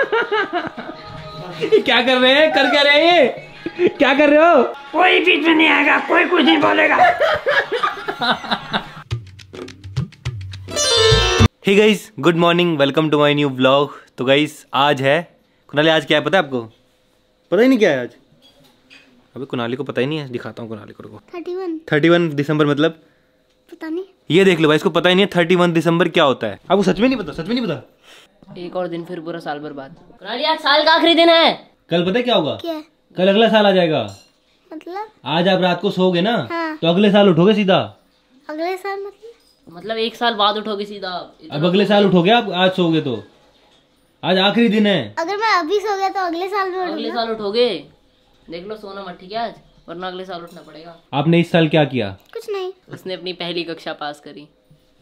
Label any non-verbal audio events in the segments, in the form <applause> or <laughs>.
<laughs> क्या कर रहे हैं कर क्या रहे हैं ये क्या कर रहे हो कोई बीच में नहीं आएगा कोई कुछ नहीं बोलेगा hey guys good morning welcome to my new blog तो गाइस आज है कुनाली आज क्या है पता है आपको पता ही नहीं क्या है आज अबे कुनाली को पता ही नहीं है दिखाता हूँ कुनाली को थर्टी वन थर्टी वन दिसंबर मतलब पता नहीं ये देख लो भाई इसको पता ही नहीं है थर्टी वन दिसंबर क्या होता है आपको सच में नहीं पता सच में नहीं पता एक और दिन फिर पूरा साल भर बाद साल का आखिरी दिन है कल पता क्या होगा क्या कल अगला साल आ जाएगा मतलब आज आप रात को सोओगे ना हाँ। तो अगले साल उठोगे सीधा अगले साल मतलब तो मतलब एक साल बाद उठोगे सीधा अब अगले साल उठोगे आप आज सोओगे तो आज आखिरी दिन है अगर मैं अभी सो गया तो अगले साल अगले साल उठोगे देख लो सोना मत ठीक है आज वरना अगले साल उठना पड़ेगा आपने इस साल क्या किया कुछ नहीं उसने अपनी पहली कक्षा पास करी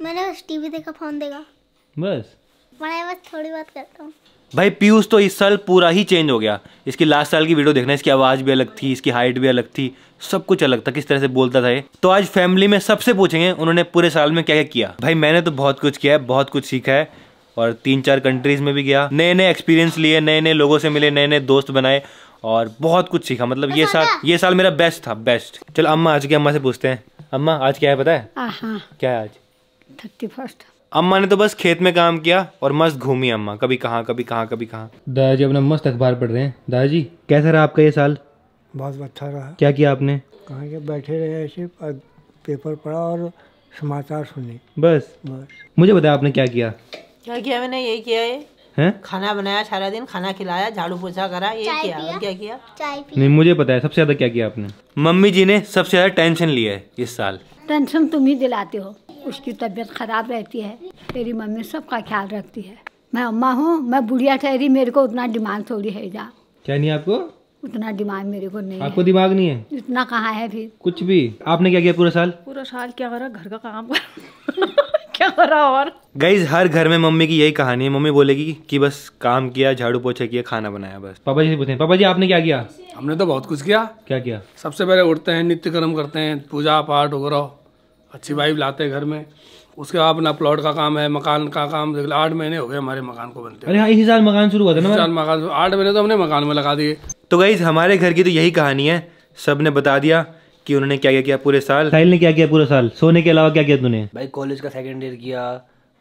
मैंने बस टीवी देखा फोन देखा बस थोड़ी बात करता हूँ भाई पीयूष तो इस साल पूरा ही चेंज हो गया इसकी लास्ट साल की वीडियो देखना इसकी आवाज़ भी अलग थी इसकी हाइट भी अलग थी सब कुछ अलग था किस तरह से बोलता था ये तो आज फैमिली में सबसे पूछेंगे उन्होंने पूरे साल में क्या क्या किया भाई मैंने तो बहुत कुछ किया है बहुत कुछ सीखा है और तीन चार कंट्रीज में भी गया नए नए एक्सपीरियंस लिए नए नए लोगों से मिले नए नए दोस्त बनाए और बहुत कुछ सीखा मतलब ये तो साल ये साल मेरा बेस्ट था बेस्ट चलो अम्मा आज की अम्मा से पूछते हैं अम्मा आज क्या है पता है क्या है आज थर्टी फर्स्ट अम्मा ने तो बस खेत में काम किया और मस्त घूमी अम्मा कभी कहाँ कभी कहाँ कभी कहाँ दादाजी अपना मस्त अखबार पढ़ रहे हैं दादाजी कैसा रहा आपका ये साल बहुत अच्छा रहा क्या किया आपने कहा के बैठे रहे ऐसे पेपर पढ़ा और समाचार सुने बस बस मुझे बताया आपने क्या किया क्या किया मैंने यही किया है खाना बनाया सारा दिन खाना खिलाया झाड़ू पोछा करा ये किया और क्या किया चाय नहीं मुझे पता है सबसे ज्यादा क्या किया आपने मम्मी जी ने सबसे ज्यादा टेंशन लिया है इस साल टेंशन तुम ही दिलाते हो उसकी तबीयत ख़राब रहती है तेरी मम्मी सबका ख्याल रखती है मैं अम्मा हूँ मैं बुढ़िया ठहरी मेरे को उतना डिमांड थोड़ी है जा क्या नहीं आपको उतना डिमांड मेरे को नहीं आपको दिमाग नहीं है इतना कहाँ है फिर कुछ भी आपने क्या किया पूरा साल पूरा साल क्या करा घर का काम <laughs> क्या करा और गाइज हर घर में मम्मी की यही कहानी है मम्मी बोलेगी कि बस काम किया झाड़ू पोछा किया खाना बनाया बस पापा जी से पूछे पापा जी आपने क्या किया हमने तो बहुत कुछ किया क्या किया सबसे पहले उठते हैं नित्य कर्म करते हैं पूजा पाठ वगैरह अच्छी वाइब लाते घर में उसके बाद अपना प्लॉट का काम है मकान का काम देख आठ महीने हो गए हमारे मकान को बनते अरे हाँ, इसी साल मकान शुरू हुआ था ना मकान आठ महीने तो हमने मकान में लगा दिए तो गई हमारे घर की तो यही कहानी है सब ने बता दिया कि उन्होंने क्या क्या किया पूरे साल साहिल ने क्या किया पूरे साल सोने के अलावा क्या किया तूने भाई कॉलेज का सेकेंड ईयर किया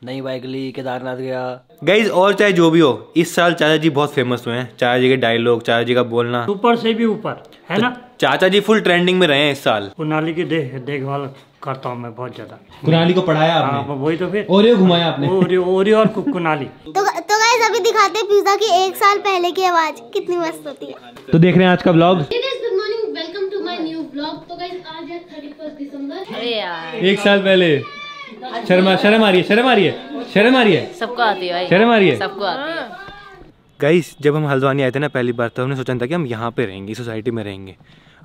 नई बाइक ली केदारनाथ गया गाइज और चाहे जो भी हो इस साल चाचा जी बहुत फेमस हुए हैं चाचा जी के डायलॉग चाचा जी का बोलना ऊपर से भी ऊपर है तो ना चाचा जी फुल ट्रेंडिंग में रहे हैं इस साल कुनाली की देखभाल करता हूँ मैं बहुत ज्यादा कुनाली को पढ़ाया आपने हाँ, वही तो फिर ओरियो घुमाया आपने ओरियो ओरियो और कुनाली तो तो गाइस अभी दिखाते हैं पिज्जा की एक साल पहले की आवाज कितनी मस्त होती है तो देख रहे हैं आज का ब्लॉग तो एक साल पहले शर्मा शर्म आ रही है शर्म आ रही है शर्म आ रही है सबको आती है शर्म आ रही है सबको आती है गाइस जब हम हल्द्वानी आए थे ना पहली बार तो हमने सोचा था कि हम यहाँ पे रहेंगे सोसाइटी में रहेंगे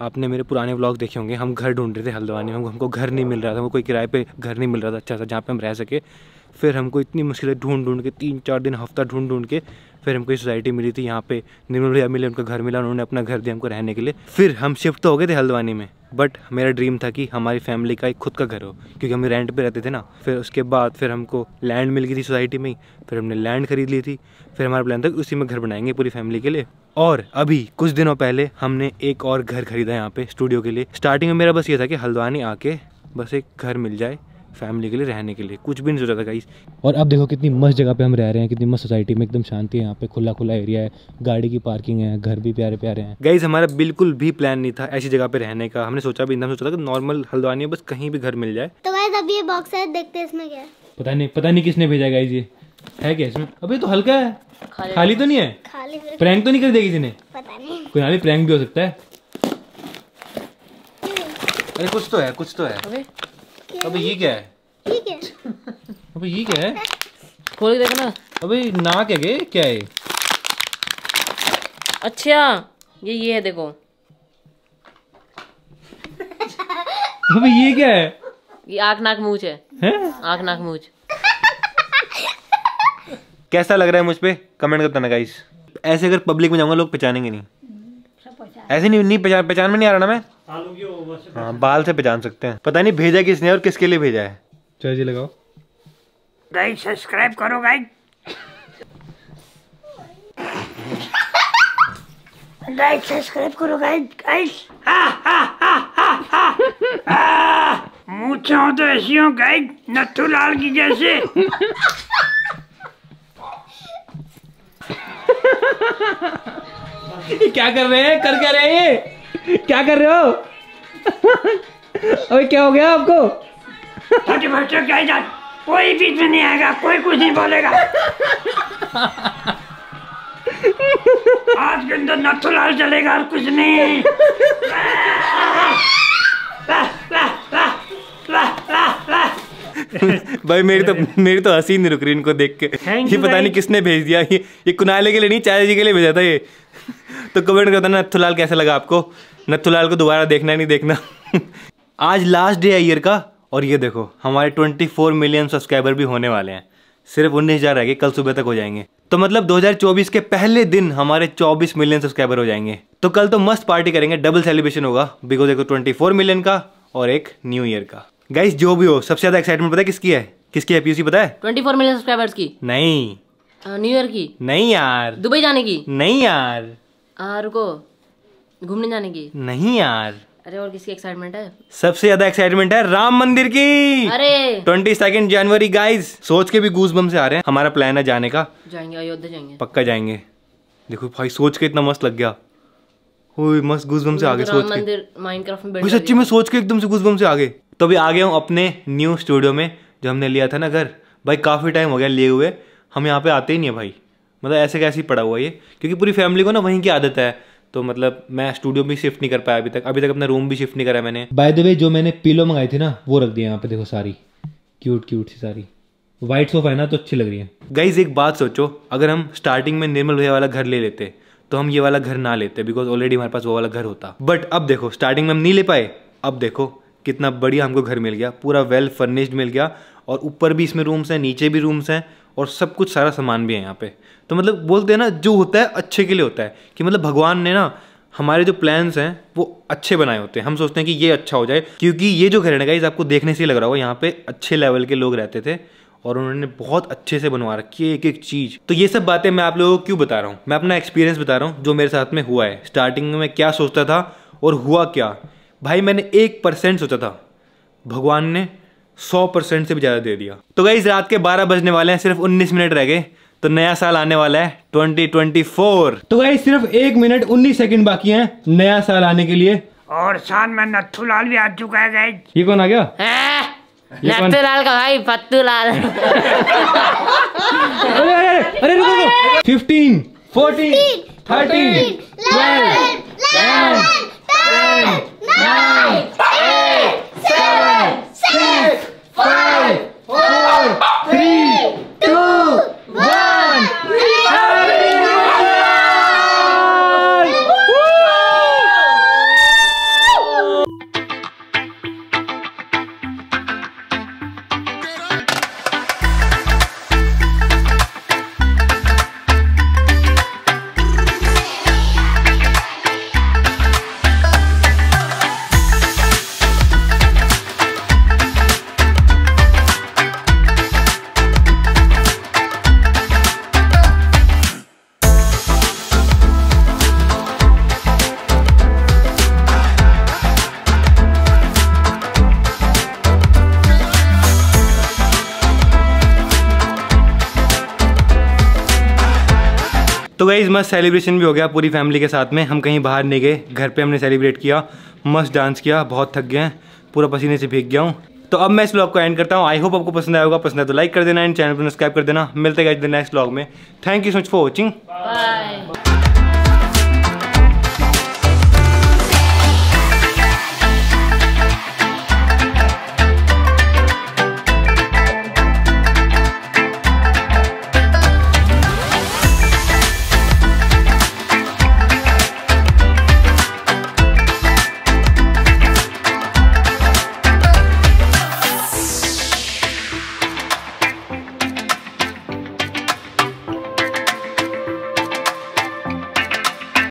आपने मेरे पुराने ब्लॉग देखे होंगे हम घर ढूंढ रहे थे हल्द्वानी में हमको घर नहीं मिल रहा था हमको कोई किराए पर घर नहीं मिल रहा था अच्छा सा जहाँ पर हम रह सके फिर हमको इतनी मुश्किलें ढूंढ ढूंढ के तीन चार दिन हफ्ता ढूंढ ढूंढ के फिर हमको सोसाइटी मिली थी यहाँ पे निर्मल भैया मिले उनका घर मिला उन्होंने अपना घर दिया हमको रहने के लिए फिर हम शिफ्ट तो हो गए थे हल्द्वानी में बट मेरा ड्रीम था कि हमारी फैमिली का एक खुद का घर हो क्योंकि हम रेंट पे रहते थे ना फिर उसके बाद फिर हमको लैंड मिल गई थी सोसाइटी में फिर हमने लैंड खरीद ली थी फिर हमारा प्लान था उसी में घर बनाएंगे पूरी फैमिली के लिए और अभी कुछ दिनों पहले हमने एक और घर खरीदा यहाँ पे स्टूडियो के लिए स्टार्टिंग में मेरा बस ये था कि हल्द्वानी आके बस एक घर मिल जाए फैमिली के लिए रहने के लिए कुछ भी नहीं सोचा था गाइस और अब देखो कितनी मस्त जगह पे हम रह रहे हैं कितनी मस्त सोसाइटी में एकदम शांति है यहाँ पे खुला खुला एरिया है गाड़ी की पार्किंग है घर भी प्यारे प्यारे हैं गाइस हमारा बिल्कुल भी प्लान नहीं था ऐसी जगह पे रहने का हमने सोचा भी नहीं सोचा था नॉर्मल हल्द्वानी बस कहीं भी घर मिल जाए तो गाइस अब ये बॉक्स है देखते हैं इसमें क्या है पता नहीं पता नहीं किसने भेजा गाइस ये है क्या इसमें अभी तो हल्का है खाली तो नहीं है प्रैंक तो नहीं कर देगी जिन्हें कोई नहीं प्रैंक भी हो सकता है हम्म। अरे कुछ तो है कुछ तो है अबे ये क्या है ये क्या है अबे ये क्या है <laughs> खोल देखो ना अबे ना क्या गे क्या है अच्छा ये ये है देखो <laughs> अबे ये क्या है ये आंख नाक मूछ है, हैं आंख नाक मूछ <laughs> कैसा लग रहा है मुझ पे कमेंट कर ना गाइस ऐसे अगर पब्लिक में जाऊंगा लोग पहचानेंगे नहीं ऐसे नहीं नहीं पहचान पहचान में नहीं आ रहा ना मैं हाँ बाल से पहचान सकते हैं पता नहीं भेजा किसने और किसके लिए भेजा है चलो जी लगाओ गाइस सब्सक्राइब करो गाइस गाइस सब्सक्राइब करो गाइस गाइड <laughs> मूछा तो ऐसी हो गाइस नथु लाल की जैसे <laughs> क्या कर रहे हैं कर क्या रहे हैं क्या कर रहे हो अबे क्या हो गया आपको छोटे बच्चों क्या जान कोई बीच में नहीं आएगा कोई कुछ नहीं बोलेगा आज के अंदर नथुलाल चलेगा और कुछ नहीं <laughs> <laughs> भाई मेरी तो मेरी तो हंसी नहीं रुक रही इनको देख के ये पता नहीं किसने भेज दिया ये ये कुनाले के लिए नहीं चाचा जी के लिए भेजा था ये तो कमेंट करता ना कैसा लगा आपको नथुलाल को दोबारा देखना नहीं देखना <laughs> आज लास्ट डे है ईयर का और ये देखो हमारे 24 मिलियन सब्सक्राइबर भी होने वाले हैं सिर्फ उन्नीस हज़ार रह गए कल सुबह तक हो जाएंगे तो मतलब 2024 के पहले दिन हमारे 24 मिलियन सब्सक्राइबर हो जाएंगे तो कल तो मस्त पार्टी करेंगे डबल सेलिब्रेशन होगा बिकॉज एक तो 24 मिलियन का और एक न्यू ईयर का गाइस जो भी हो सबसे ज्यादा एक्साइटमेंट पता है किसकी है किसकी है पीयूसी पता है 24 मिलियन सब्सक्राइबर्स की नहीं न्यू ईयर की नहीं यार दुबई जाने की नहीं यार आ, रुको घूमने जाने की नहीं यार अरे और किसकी एक्साइटमेंट है सबसे ज्यादा एक्साइटमेंट है राम मंदिर की अरे ट्वेंटी सेकेंड जनवरी गाइज सोच के भी गूस बम से आ रहे हैं हमारा प्लान है जाने का जाएंगे अयोध्या जाएंगे पक्का जाएंगे देखो भाई सोच के इतना मस्त लग गया मस्त गुजबम से आगे तो सोच के माइनक्राफ्ट में सच्ची में सोच के एकदम से गुजबम से आगे तो अभी आ गया हूँ अपने न्यू स्टूडियो में जो हमने लिया था ना घर भाई काफ़ी टाइम हो गया लिए हुए हम यहाँ पे आते ही नहीं है भाई मतलब ऐसे कैसे ही पड़ा हुआ ये क्योंकि पूरी फैमिली को ना वहीं की आदत है तो मतलब मैं स्टूडियो भी शिफ्ट नहीं कर पाया अभी तक अभी तक अपना रूम भी शिफ्ट नहीं करा मैंने बाय द वे जो मैंने पिलो मंगाई थी ना वो रख दिया यहाँ पे देखो सारी क्यूट क्यूट सी सारी वाइट सोफा है ना तो अच्छी लग रही है गाइज एक बात सोचो अगर हम स्टार्टिंग में निर्मल भैया वाला घर ले लेते तो हम ये वाला घर ना लेते बिकॉज ऑलरेडी हमारे पास वो वाला घर होता बट अब देखो स्टार्टिंग में हम नहीं ले पाए अब देखो कितना बढ़िया हमको घर मिल गया पूरा वेल फर्निश्ड मिल गया और ऊपर भी इसमें रूम्स हैं नीचे भी रूम्स हैं और सब कुछ सारा सामान भी है यहाँ पे तो मतलब बोलते हैं ना जो होता है अच्छे के लिए होता है कि मतलब भगवान ने ना हमारे जो प्लान्स हैं वो अच्छे बनाए होते हैं हम सोचते हैं कि ये अच्छा हो जाए क्योंकि ये जो घर है गाइज आपको देखने से लग रहा होगा यहाँ पे अच्छे लेवल के लोग रहते थे और उन्होंने बहुत अच्छे से बनवा रखी है एक एक चीज़ तो ये सब बातें मैं आप लोगों को क्यों बता रहा हूँ मैं अपना एक्सपीरियंस बता रहा हूँ जो मेरे साथ में हुआ है स्टार्टिंग में मैं क्या सोचता था और हुआ क्या भाई मैंने एक परसेंट सोचा था भगवान ने सौ परसेंट से भी ज़्यादा दे दिया तो गई रात के बारह बजने वाले हैं सिर्फ उन्नीस मिनट रह गए तो नया साल आने वाला है 2024 तो गई सिर्फ एक मिनट उन्नीस सेकंड बाकी हैं नया साल आने के लिए और साथ में नथु लाल भी आ चुका है गई ये कौन आ गया नथू लाल का भाई पत्तू लाल <laughs> अरे अरे अरे रुको 15 14 13 तो गई मस्त सेलिब्रेशन भी हो गया पूरी फैमिली के साथ में हम कहीं बाहर नहीं गए घर पे हमने सेलिब्रेट किया मस्त डांस किया बहुत थक गए हैं पूरा पसीने से भीग गया हूँ तो अब मैं इस ब्लॉग को एंड करता हूँ आई होप आपको पसंद आया होगा पसंद आया तो लाइक कर देना एंड चैनल पर सब्सक्राइब कर देना मिलते गए नेक्स्ट ब्लॉग में thank you so much for watching